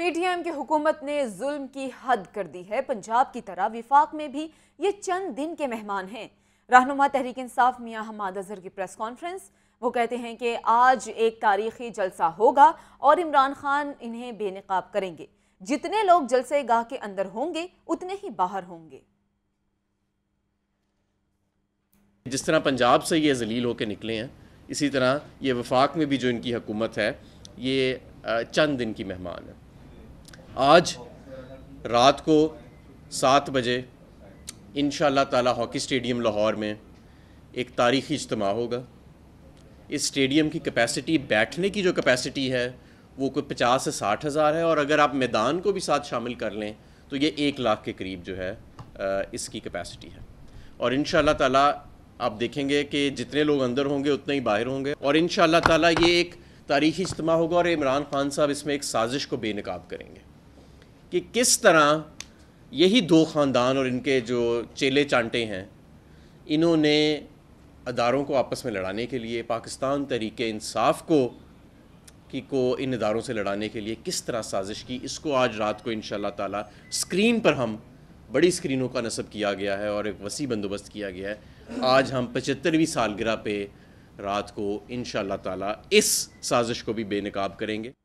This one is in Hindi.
पीटीएम की हुकूमत ने जुल्म की हद कर दी है पंजाब की तरह विफाक में भी ये चंद दिन के मेहमान हैं रहनुमा तहरीक इंसाफ मियाँ हमाद अजहर की प्रेस कॉन्फ्रेंस वो कहते हैं कि आज एक तारीखी जलसा होगा और इमरान खान इन्हें बेनकाब करेंगे जितने लोग जलसे गाह के अंदर होंगे उतने ही बाहर होंगे जिस तरह पंजाब से ये जलील होकर निकले हैं इसी तरह ये वफाक में भी जो इनकी हुकूमत है ये चंद दिन की मेहमान है आज रात को सात बजे इन ताला हॉकी स्टेडियम लाहौर में एक तारीखी इज्तम होगा इस स्टेडियम की कैपेसिटी बैठने की जो कैपेसिटी है वो कोई पचास से साठ हज़ार है और अगर आप मैदान को भी साथ शामिल कर लें तो ये एक लाख के करीब जो है इसकी कैपेसिटी है और इन ताला आप देखेंगे कि जितने लोग अंदर होंगे उतने ही बाहर होंगे और इन ताला ये एक तारीखी इज्तम होगा और इमरान खान साहब इसमें एक साजिश को बेनकाब करेंगे कि किस तरह यही दो ख़ानदान और इनके जो चेले चांटे हैं इन्होंने अदारों को आपस में लड़ाने के लिए पाकिस्तान तरीके इंसाफ को की को इन इदारों से लड़ाने के लिए किस तरह साजिश की इसको आज रात को इन ताला स्क्रीन पर हम बड़ी स्क्रीनों का नस्ब किया गया है और एक वसी बंदोबस्त किया गया है आज हम पचहत्तरवीं सालगिरह पे रात को इन ताला इस साजिश को भी बेनकाब करेंगे